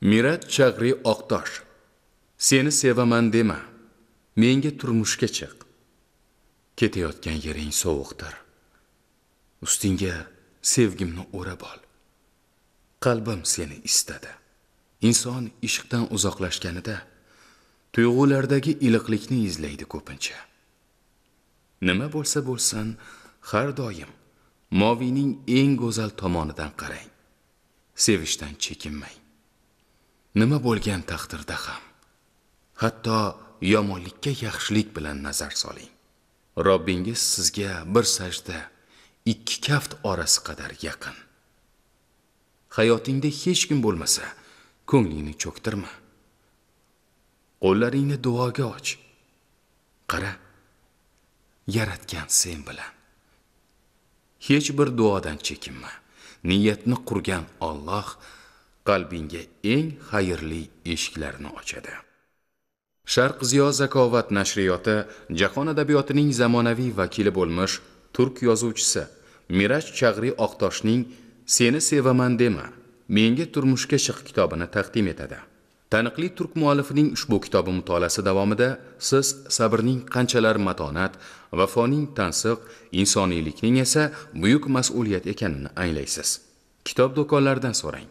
mirat chag'ri oqtosh seni sevaman dema menga turmushga chiq ketayotgan yering sovuqdir ustingga sevgimni o'rab ol qalbim seni istadi inson ishqdan uzoqlashganida tuyg'ulardagi iliqlikni izlaydi ko'pincha nima bo'lsa bo'lsin har doim moviyning eng go'zal tomonidan qarang sevishdan chekinmang nima bo'lgan taqdirda ham hatto yomonlikka yaxshilik bilan nazar soling robbingiz sizga bir sajda ikki kaft orasi qadar yaqin hayotingda hech kim bo'lmasa ko'nglingni cho'ktirma qo'llaringni duoga och qara yaratgan sen bilan hech bir duodan chekinma niyatni qurgan Alloh qalbingga eng xayrli eshiklarni ochadi sharq ziyo zakovat nashriyoti jahon adabiyotining zamonaviy vakili bo'lmish turk yozuvchisi miraj chag'ri oqtoshning seni sevaman dema menga turmushga chiq kitobini taqdim etadi taniqli turk muallifining ushbu kitobi mutolaasi davomida siz sabrning qanchalar matonat vafoning tansiq insoniylikning esa buyuk mas'uliyat ekanini anglaysiz kitob do'konlaridan so'rang